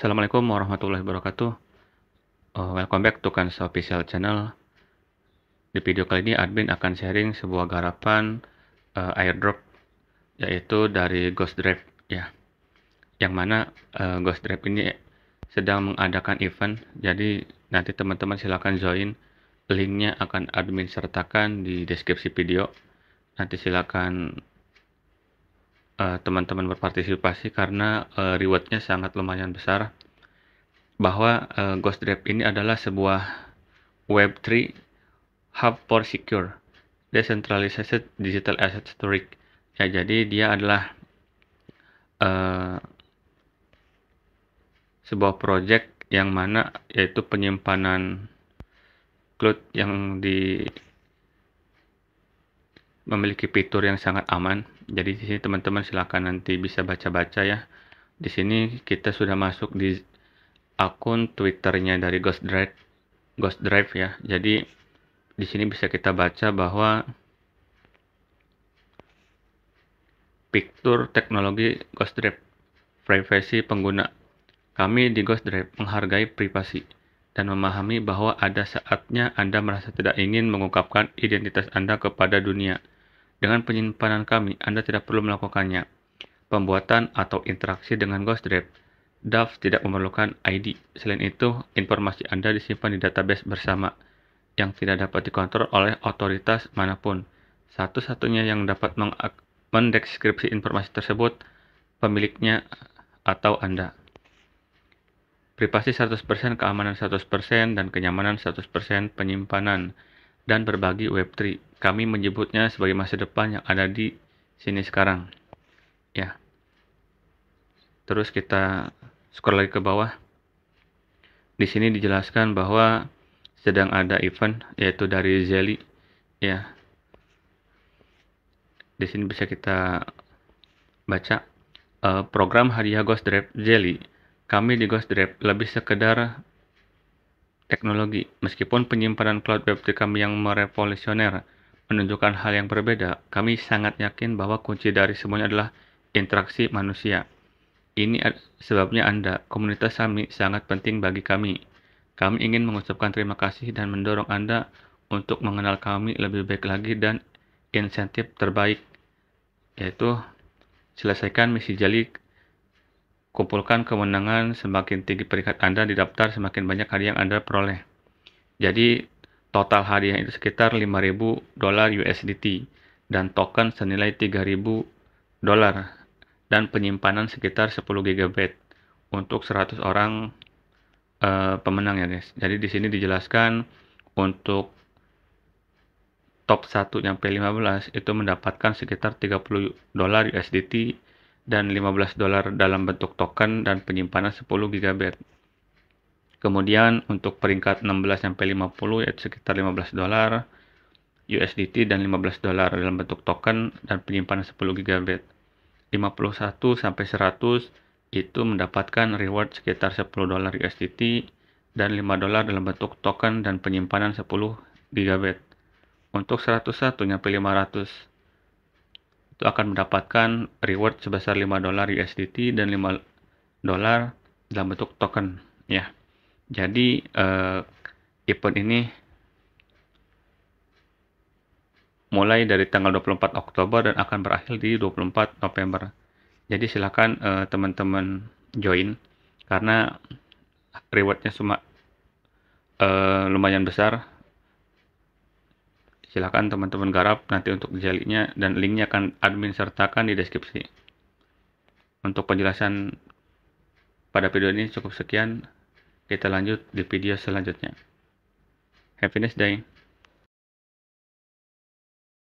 Assalamualaikum warahmatullahi wabarakatuh. Uh, welcome back to Kansa Official Channel. Di video kali ini admin akan sharing sebuah garapan uh, airdrop yaitu dari Ghost Drive ya. Yang mana uh, Ghost Drive ini sedang mengadakan event. Jadi nanti teman-teman silahkan join. Linknya akan admin sertakan di deskripsi video. Nanti silahkan Eh, teman-teman uh, berpartisipasi karena uh, rewardnya sangat lumayan besar bahwa uh, Ghost Drive ini adalah sebuah Web3 Hub for Secure Decentralized Digital Asset Storage ya jadi dia adalah uh, sebuah project yang mana yaitu penyimpanan cloud yang di memiliki fitur yang sangat aman. Jadi di sini teman-teman silahkan nanti bisa baca-baca ya. Di sini kita sudah masuk di akun Twitternya dari Ghost Drive, Ghost Drive ya. Jadi di sini bisa kita baca bahwa fitur teknologi Ghost Drive privasi pengguna. Kami di Ghost Drive menghargai privasi dan memahami bahwa ada saatnya Anda merasa tidak ingin mengungkapkan identitas Anda kepada dunia. Dengan penyimpanan kami, Anda tidak perlu melakukannya. Pembuatan atau interaksi dengan Ghost Drive. DAF tidak memerlukan ID. Selain itu, informasi Anda disimpan di database bersama yang tidak dapat dikontrol oleh otoritas manapun. Satu-satunya yang dapat mendeskripsi informasi tersebut pemiliknya atau Anda. Privasi 100%, keamanan 100%, dan kenyamanan 100% penyimpanan dan berbagi Web3. Kami menyebutnya sebagai masa depan yang ada di sini sekarang. Ya. Terus kita scroll lagi ke bawah. Di sini dijelaskan bahwa sedang ada event yaitu dari Zeli ya. Di sini bisa kita baca uh, program hadiah Ghost Drive Jelly. Kami di Ghost Drive lebih sekedar teknologi, meskipun penyimpanan cloud web kami yang merevolusioner menunjukkan hal yang berbeda, kami sangat yakin bahwa kunci dari semuanya adalah interaksi manusia. Ini sebabnya Anda, komunitas kami, sangat penting bagi kami. Kami ingin mengucapkan terima kasih dan mendorong Anda untuk mengenal kami lebih baik lagi dan insentif terbaik, yaitu selesaikan misi jali, kumpulkan kemenangan, semakin tinggi peringkat Anda di daftar, semakin banyak hadiah yang Anda peroleh. Jadi, Total hadiah itu sekitar 5.000 dolar USDT dan token senilai 3.000 dolar dan penyimpanan sekitar 10 GB untuk 100 orang uh, pemenang ya guys. Jadi di sini dijelaskan untuk top 1 sampai 15 itu mendapatkan sekitar 30 dolar USDT dan 15 dolar dalam bentuk token dan penyimpanan 10 GB. Kemudian untuk peringkat 16 sampai 50 yaitu sekitar 15 dolar USDT dan 15 dolar dalam bentuk token dan penyimpanan 10 GB. 51 sampai 100 itu mendapatkan reward sekitar 10 dolar USDT dan 5 dolar dalam bentuk token dan penyimpanan 10 GB. Untuk 101 sampai 500 itu akan mendapatkan reward sebesar 5 dolar USDT dan 5 dolar dalam bentuk token ya jadi uh, eh, event ini mulai dari tanggal 24 Oktober dan akan berakhir di 24 November. Jadi silakan uh, teman-teman join karena rewardnya cuma uh, eh, lumayan besar. Silakan teman-teman garap nanti untuk jalinya dan linknya akan admin sertakan di deskripsi. Untuk penjelasan pada video ini cukup sekian. Kita lanjut di video selanjutnya. Happiness day.